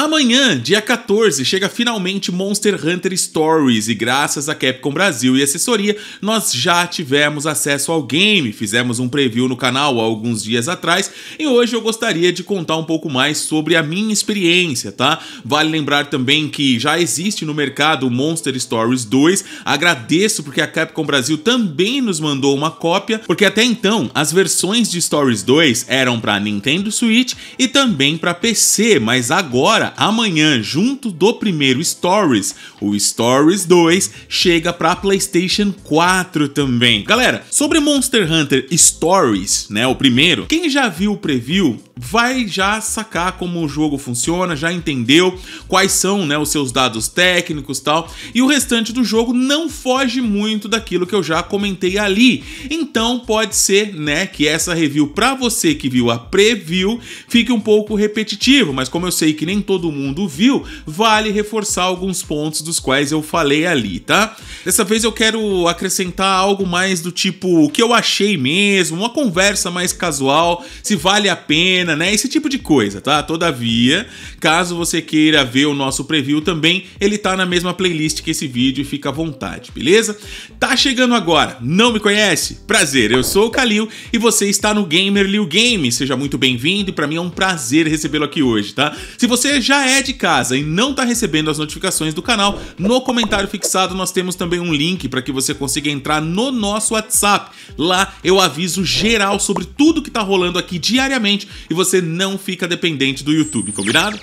Amanhã, dia 14, chega finalmente Monster Hunter Stories e graças a Capcom Brasil e assessoria, nós já tivemos acesso ao game. Fizemos um preview no canal há alguns dias atrás e hoje eu gostaria de contar um pouco mais sobre a minha experiência, tá? Vale lembrar também que já existe no mercado Monster Stories 2. Agradeço porque a Capcom Brasil também nos mandou uma cópia, porque até então as versões de Stories 2 eram para Nintendo Switch e também para PC, mas agora amanhã, junto do primeiro Stories, o Stories 2 chega para PlayStation 4 também. Galera, sobre Monster Hunter Stories, né, o primeiro, quem já viu o preview vai já sacar como o jogo funciona, já entendeu quais são né, os seus dados técnicos tal, e o restante do jogo não foge muito daquilo que eu já comentei ali. Então pode ser né, que essa review para você que viu a preview fique um pouco repetitivo, mas como eu sei que nem todo mundo viu, vale reforçar alguns pontos dos quais eu falei ali, tá? Dessa vez eu quero acrescentar algo mais do tipo o que eu achei mesmo, uma conversa mais casual, se vale a pena né? Esse tipo de coisa, tá? Todavia, caso você queira ver o nosso preview também, ele tá na mesma playlist que esse vídeo e fica à vontade, beleza? Tá chegando agora, não me conhece? Prazer, eu sou o Kalil e você está no Gamer Liu Game. Seja muito bem-vindo e para mim é um prazer recebê-lo aqui hoje, tá? Se você já é de casa e não tá recebendo as notificações do canal, no comentário fixado nós temos também um link para que você consiga entrar no nosso WhatsApp. Lá eu aviso geral sobre tudo que tá rolando aqui diariamente e você não fica dependente do YouTube, combinado?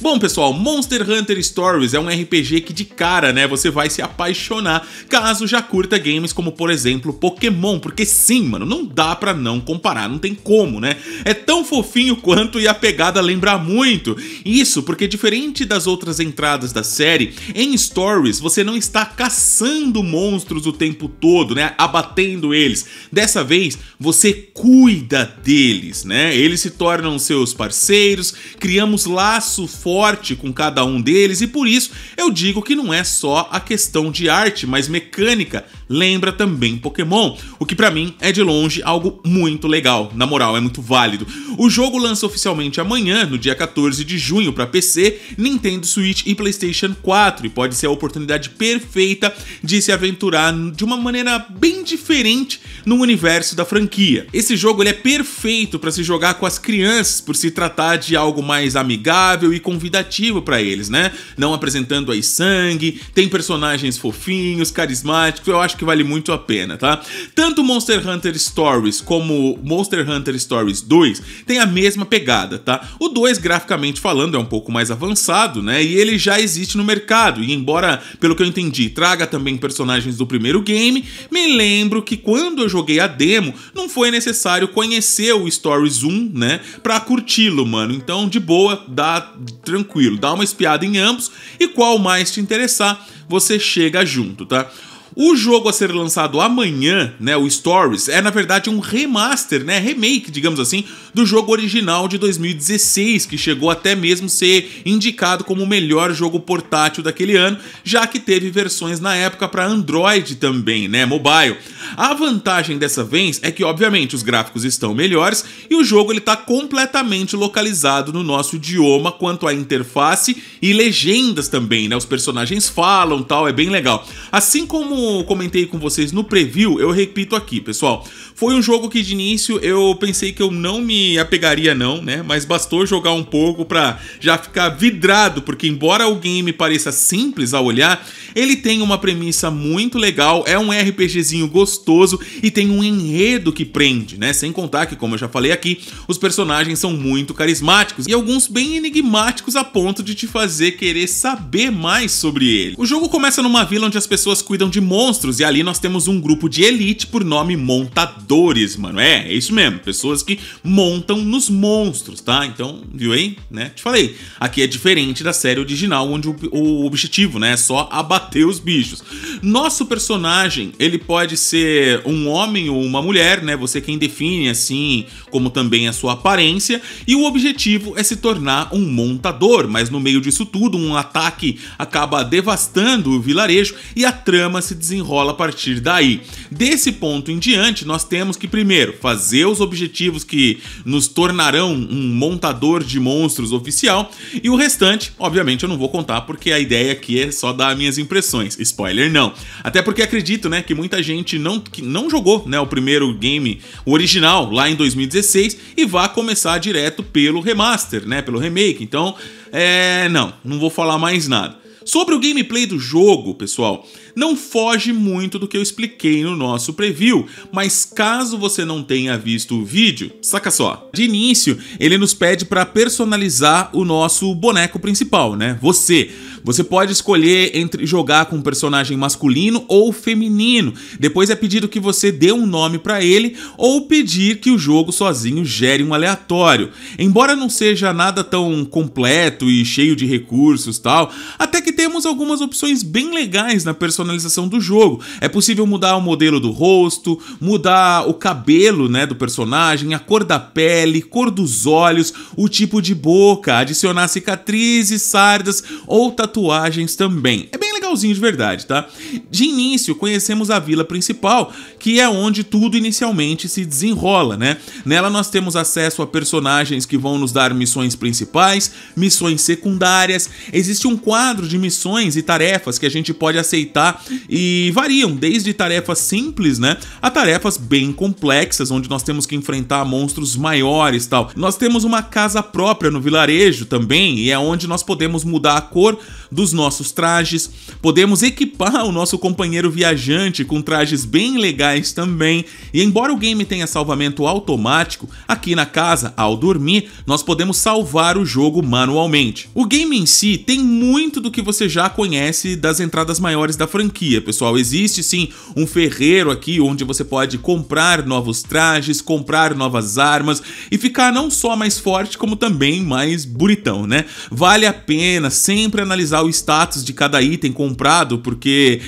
Bom, pessoal, Monster Hunter Stories é um RPG que de cara, né, você vai se apaixonar caso já curta games como, por exemplo, Pokémon, porque sim, mano, não dá pra não comparar, não tem como, né? É tão fofinho quanto e a pegada lembra muito. Isso porque, diferente das outras entradas da série, em Stories você não está caçando monstros o tempo todo, né, abatendo eles. Dessa vez, você cuida deles, né? Eles se tornam seus parceiros, criamos laços forte com cada um deles e por isso eu digo que não é só a questão de arte, mas mecânica lembra também Pokémon, o que para mim é de longe algo muito legal, na moral, é muito válido. O jogo lança oficialmente amanhã, no dia 14 de junho, para PC, Nintendo Switch e PlayStation 4 e pode ser a oportunidade perfeita de se aventurar de uma maneira bem diferente no universo da franquia. Esse jogo ele é perfeito para se jogar com as crianças por se tratar de algo mais amigável e convidativo para eles, né? Não apresentando aí sangue, tem personagens fofinhos, carismáticos, eu acho que vale muito a pena, tá? Tanto Monster Hunter Stories como Monster Hunter Stories 2 tem a mesma pegada, tá? O 2, graficamente falando, é um pouco mais avançado, né? E ele já existe no mercado, e embora, pelo que eu entendi, traga também personagens do primeiro game, me lembro que quando eu joguei a demo, não foi necessário conhecer o Stories 1, né, pra curti-lo, mano. Então, de boa, dá tranquilo, dá uma espiada em ambos e qual mais te interessar, você chega junto, tá? O jogo a ser lançado amanhã, né, o Stories, é na verdade um remaster, né, remake, digamos assim, do jogo original de 2016, que chegou até mesmo ser indicado como o melhor jogo portátil daquele ano, já que teve versões na época para Android também, né, mobile. A vantagem dessa vez é que, obviamente, os gráficos estão melhores e o jogo ele está completamente localizado no nosso idioma quanto à interface e legendas também, né, os personagens falam, tal, é bem legal. Assim como comentei com vocês no preview, eu repito aqui, pessoal. Foi um jogo que de início eu pensei que eu não me apegaria não, né? Mas bastou jogar um pouco para já ficar vidrado, porque embora o game pareça simples ao olhar, ele tem uma premissa muito legal, é um RPGzinho gostoso e tem um enredo que prende, né? Sem contar que, como eu já falei aqui, os personagens são muito carismáticos e alguns bem enigmáticos a ponto de te fazer querer saber mais sobre ele. O jogo começa numa vila onde as pessoas cuidam de monstros, e ali nós temos um grupo de elite por nome Montadores, mano. É, é isso mesmo, pessoas que montam nos monstros, tá? Então, viu aí? Né? Te falei, aqui é diferente da série original, onde o, o objetivo né, é só abater os bichos. Nosso personagem, ele pode ser um homem ou uma mulher, né? Você é quem define, assim, como também a sua aparência, e o objetivo é se tornar um montador, mas no meio disso tudo, um ataque acaba devastando o vilarejo e a trama se desenrola a partir daí. Desse ponto em diante, nós temos que primeiro fazer os objetivos que nos tornarão um montador de monstros oficial e o restante, obviamente, eu não vou contar porque a ideia aqui é só dar minhas impressões. Spoiler não. Até porque acredito, né, que muita gente não, que não jogou, né, o primeiro game o original lá em 2016 e vá começar direto pelo remaster, né, pelo remake. Então, é, não, não vou falar mais nada. Sobre o gameplay do jogo, pessoal, não foge muito do que eu expliquei no nosso preview, mas caso você não tenha visto o vídeo, saca só. De início, ele nos pede para personalizar o nosso boneco principal, né? Você. Você pode escolher entre jogar com um personagem masculino ou feminino. Depois é pedido que você dê um nome para ele ou pedir que o jogo sozinho gere um aleatório. Embora não seja nada tão completo e cheio de recursos tal, até que temos algumas opções bem legais na personalização do jogo. É possível mudar o modelo do rosto, mudar o cabelo né, do personagem, a cor da pele, cor dos olhos, o tipo de boca, adicionar cicatrizes, sardas ou tatuagens também. É bem finalzinho de verdade, tá? De início, conhecemos a vila principal, que é onde tudo inicialmente se desenrola, né? Nela nós temos acesso a personagens que vão nos dar missões principais, missões secundárias, existe um quadro de missões e tarefas que a gente pode aceitar e variam, desde tarefas simples, né, a tarefas bem complexas, onde nós temos que enfrentar monstros maiores tal. Nós temos uma casa própria no vilarejo também, e é onde nós podemos mudar a cor dos nossos trajes, Podemos equipar o nosso companheiro viajante com trajes bem legais também, e embora o game tenha salvamento automático, aqui na casa, ao dormir, nós podemos salvar o jogo manualmente. O game em si tem muito do que você já conhece das entradas maiores da franquia, pessoal. Existe sim um ferreiro aqui onde você pode comprar novos trajes, comprar novas armas e ficar não só mais forte, como também mais bonitão, né? Vale a pena sempre analisar o status de cada item com comprado, porque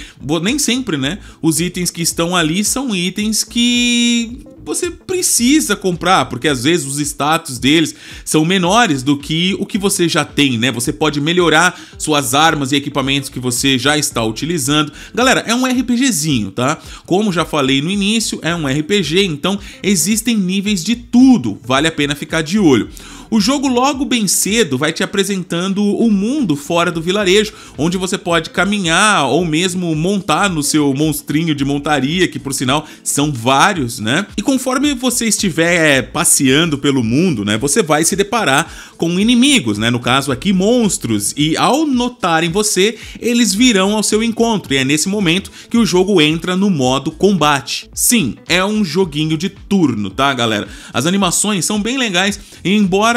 nem sempre, né? Os itens que estão ali são itens que você precisa comprar, porque às vezes os status deles são menores do que o que você já tem, né? Você pode melhorar suas armas e equipamentos que você já está utilizando. Galera, é um RPGzinho, tá? Como já falei no início, é um RPG, então existem níveis de tudo, vale a pena ficar de olho. O jogo logo bem cedo vai te apresentando o mundo fora do vilarejo, onde você pode caminhar ou mesmo montar no seu monstrinho de montaria, que por sinal são vários, né? E conforme você estiver é, passeando pelo mundo, né, você vai se deparar com inimigos, né? No caso aqui, monstros, e ao notarem você, eles virão ao seu encontro, e é nesse momento que o jogo entra no modo combate. Sim, é um joguinho de turno, tá, galera? As animações são bem legais, embora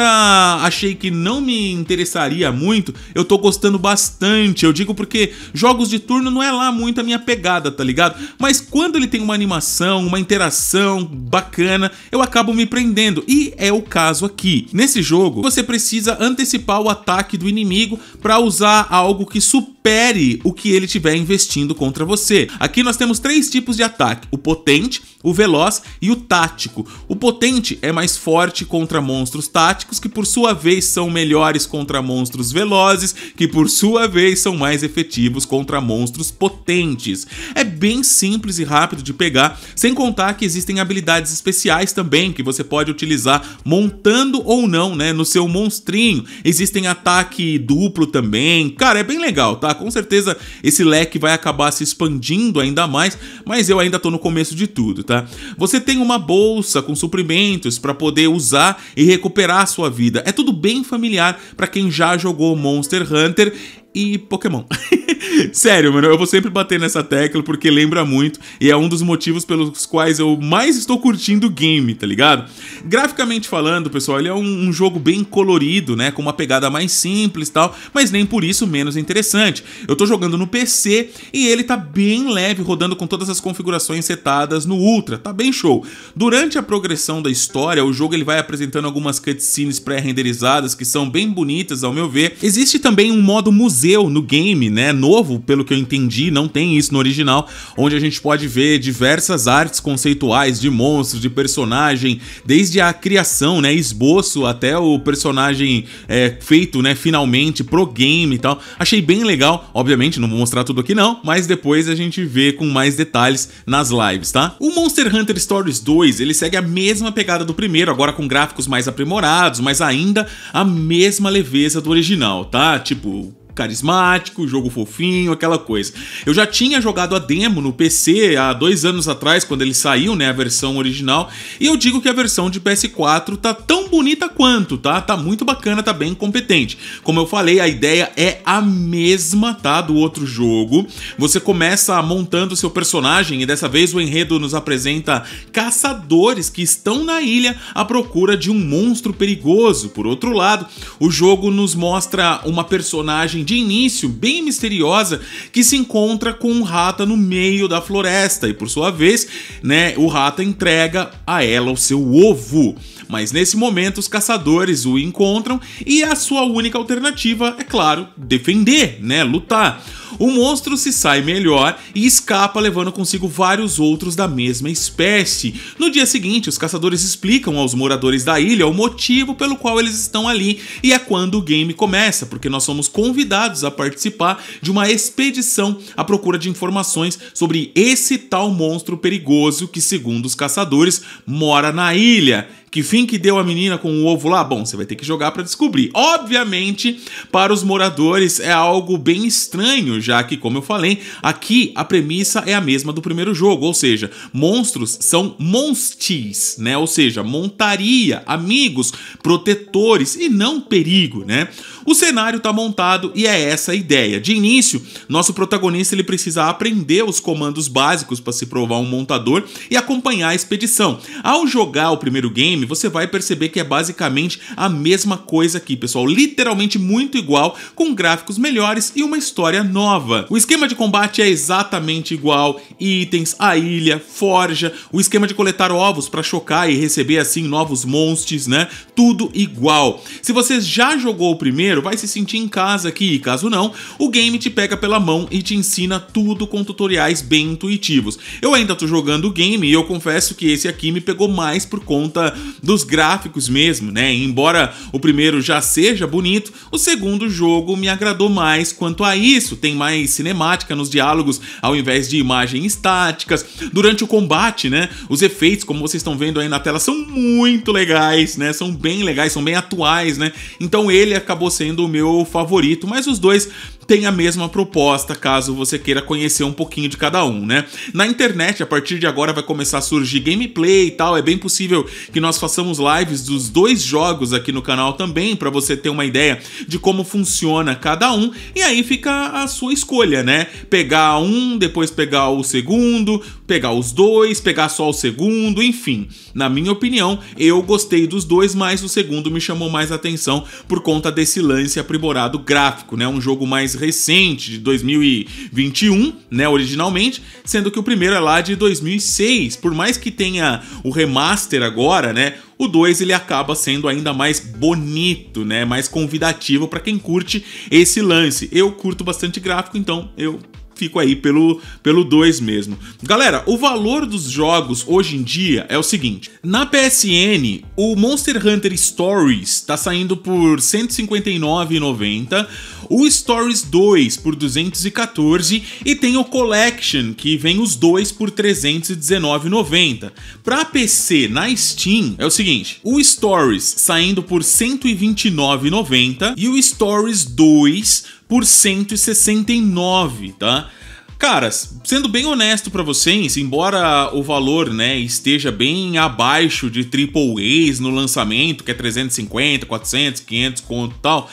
achei que não me interessaria muito, eu tô gostando bastante. Eu digo porque jogos de turno não é lá muito a minha pegada, tá ligado? Mas quando ele tem uma animação, uma interação bacana, eu acabo me prendendo. E é o caso aqui. Nesse jogo, você precisa antecipar o ataque do inimigo para usar algo que suporte supere o que ele estiver investindo contra você. Aqui nós temos três tipos de ataque: o potente, o veloz e o tático. O potente é mais forte contra monstros táticos, que por sua vez são melhores contra monstros velozes, que por sua vez são mais efetivos contra monstros potentes. É bem simples e rápido de pegar, sem contar que existem habilidades especiais também que você pode utilizar montando ou não, né, no seu monstrinho. Existem ataque duplo também. Cara, é bem legal, tá? Com certeza esse leque vai acabar se expandindo ainda mais, mas eu ainda estou no começo de tudo, tá? Você tem uma bolsa com suprimentos para poder usar e recuperar a sua vida. É tudo bem familiar para quem já jogou Monster Hunter e Pokémon. Sério, mano, eu vou sempre bater nessa tecla porque lembra muito e é um dos motivos pelos quais eu mais estou curtindo o game, tá ligado? Graficamente falando, pessoal, ele é um, um jogo bem colorido, né? Com uma pegada mais simples e tal, mas nem por isso menos interessante. Eu tô jogando no PC e ele tá bem leve, rodando com todas as configurações setadas no Ultra, tá bem show. Durante a progressão da história, o jogo ele vai apresentando algumas cutscenes pré-renderizadas que são bem bonitas, ao meu ver. Existe também um modo museu no game, né? No novo, pelo que eu entendi, não tem isso no original, onde a gente pode ver diversas artes conceituais de monstros, de personagem, desde a criação, né, esboço, até o personagem é, feito, né, finalmente, pro game e tal. Achei bem legal, obviamente, não vou mostrar tudo aqui não, mas depois a gente vê com mais detalhes nas lives, tá? O Monster Hunter Stories 2, ele segue a mesma pegada do primeiro, agora com gráficos mais aprimorados, mas ainda a mesma leveza do original, tá? Tipo, carismático, jogo fofinho, aquela coisa. Eu já tinha jogado a demo no PC há dois anos atrás, quando ele saiu, né, a versão original, e eu digo que a versão de PS4 tá tão bonita quanto, tá? Tá muito bacana, tá bem competente. Como eu falei, a ideia é a mesma, tá? Do outro jogo. Você começa montando seu personagem e dessa vez o enredo nos apresenta caçadores que estão na ilha à procura de um monstro perigoso. Por outro lado, o jogo nos mostra uma personagem de início bem misteriosa que se encontra com um rata no meio da floresta e por sua vez, né, o rata entrega a ela o seu ovo mas nesse momento os caçadores o encontram e a sua única alternativa é, claro, defender, né, lutar. O monstro se sai melhor e escapa levando consigo vários outros da mesma espécie. No dia seguinte, os caçadores explicam aos moradores da ilha o motivo pelo qual eles estão ali e é quando o game começa, porque nós somos convidados a participar de uma expedição à procura de informações sobre esse tal monstro perigoso que, segundo os caçadores, mora na ilha. Que fim que deu a menina com o ovo lá? Bom, você vai ter que jogar para descobrir. Obviamente, para os moradores é algo bem estranho, já que, como eu falei, aqui a premissa é a mesma do primeiro jogo, ou seja, monstros são monstis, né? Ou seja, montaria, amigos, protetores e não perigo, né? O cenário está montado e é essa a ideia. De início, nosso protagonista ele precisa aprender os comandos básicos para se provar um montador e acompanhar a expedição. Ao jogar o primeiro game, game, você vai perceber que é basicamente a mesma coisa aqui, pessoal. Literalmente muito igual, com gráficos melhores e uma história nova. O esquema de combate é exatamente igual, itens, a ilha, forja, o esquema de coletar ovos para chocar e receber assim novos monstros, né? Tudo igual. Se você já jogou o primeiro, vai se sentir em casa aqui, caso não, o game te pega pela mão e te ensina tudo com tutoriais bem intuitivos. Eu ainda tô jogando o game e eu confesso que esse aqui me pegou mais por conta dos gráficos mesmo, né? Embora o primeiro já seja bonito, o segundo jogo me agradou mais quanto a isso. Tem mais cinemática nos diálogos ao invés de imagens estáticas. Durante o combate, né? Os efeitos, como vocês estão vendo aí na tela, são muito legais, né? São bem legais, são bem atuais, né? Então ele acabou sendo o meu favorito, mas os dois tem a mesma proposta, caso você queira conhecer um pouquinho de cada um, né? Na internet, a partir de agora, vai começar a surgir gameplay e tal. É bem possível que nós façamos lives dos dois jogos aqui no canal também, para você ter uma ideia de como funciona cada um. E aí fica a sua escolha, né? Pegar um, depois pegar o segundo, pegar os dois, pegar só o segundo, enfim. Na minha opinião, eu gostei dos dois, mas o segundo me chamou mais atenção por conta desse lance aprimorado gráfico, né? Um jogo mais recente, de 2021, né, originalmente, sendo que o primeiro é lá de 2006. Por mais que tenha o remaster agora, né, o 2 ele acaba sendo ainda mais bonito, né? Mais convidativo para quem curte esse lance. Eu curto bastante gráfico, então eu fico aí pelo pelo 2 mesmo. Galera, o valor dos jogos hoje em dia é o seguinte: na PSN, o Monster Hunter Stories tá saindo por 159,90, o Stories 2 por 214 e tem o Collection que vem os dois por 319,90. Para PC na Steam é o seguinte: o Stories saindo por 129,90 e o Stories 2 por 169, tá? Caras, sendo bem honesto para vocês, embora o valor né, esteja bem abaixo de triple A's no lançamento, que é 350, 400, 500 conto tal,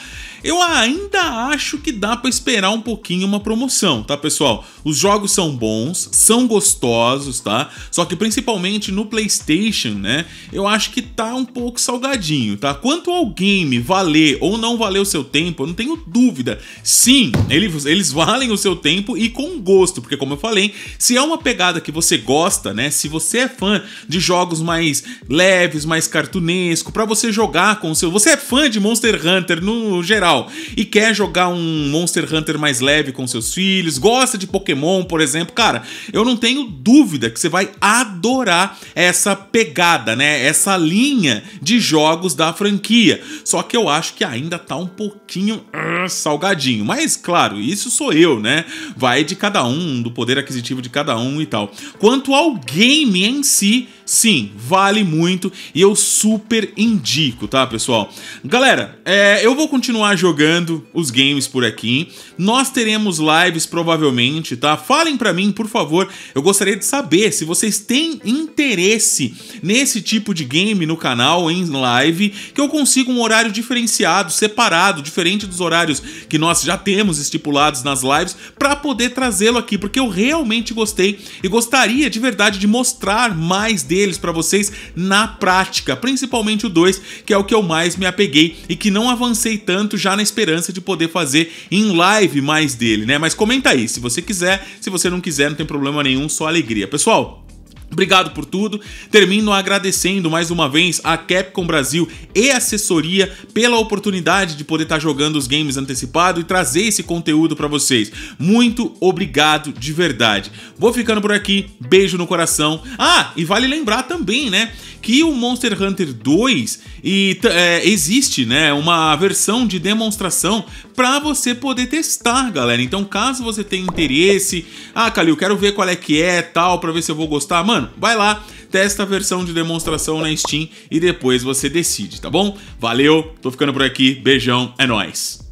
eu ainda acho que dá para esperar um pouquinho uma promoção, tá, pessoal? Os jogos são bons, são gostosos, tá? Só que principalmente no PlayStation, né? Eu acho que tá um pouco salgadinho, tá? Quanto ao game valer ou não valer o seu tempo, eu não tenho dúvida. Sim, eles, eles valem o seu tempo e com gosto, porque como eu falei, se é uma pegada que você gosta, né? Se você é fã de jogos mais leves, mais cartunesco, para você jogar com o seu, você é fã de Monster Hunter no geral, legal e quer jogar um Monster Hunter mais leve com seus filhos, gosta de Pokémon, por exemplo, cara, eu não tenho dúvida que você vai adorar essa pegada, né? Essa linha de jogos da franquia. Só que eu acho que ainda tá um pouquinho uh, salgadinho. Mas claro, isso sou eu, né? Vai de cada um, do poder aquisitivo de cada um e tal. Quanto ao game em si, sim, vale muito e eu super indico, tá, pessoal? Galera, é, eu vou continuar jogando os games por aqui. Nós teremos lives provavelmente, tá? Falem para mim, por favor. Eu gostaria de saber se vocês têm interesse nesse tipo de game no canal, em live, que eu consiga um horário diferenciado, separado, diferente dos horários que nós já temos estipulados nas lives, para poder trazê-lo aqui, porque eu realmente gostei e gostaria de verdade de mostrar mais dele deles para vocês na prática, principalmente o 2, que é o que eu mais me apeguei e que não avancei tanto já na esperança de poder fazer em live mais dele, né? Mas comenta aí, se você quiser, se você não quiser, não tem problema nenhum, só alegria. Pessoal, Obrigado por tudo. Termino agradecendo mais uma vez a Capcom Brasil e assessoria pela oportunidade de poder estar jogando os games antecipado e trazer esse conteúdo para vocês. Muito obrigado de verdade. Vou ficando por aqui. Beijo no coração. Ah, e vale lembrar também, né, que o Monster Hunter 2 e, é, existe, né, uma versão de demonstração para você poder testar, galera. Então, caso você tenha interesse, ah, Calil, quero ver qual é que é, tal, para ver se eu vou gostar, mano, vai lá testa a versão de demonstração na Steam e depois você decide, tá bom? Valeu, tô ficando por aqui, beijão, é nóis!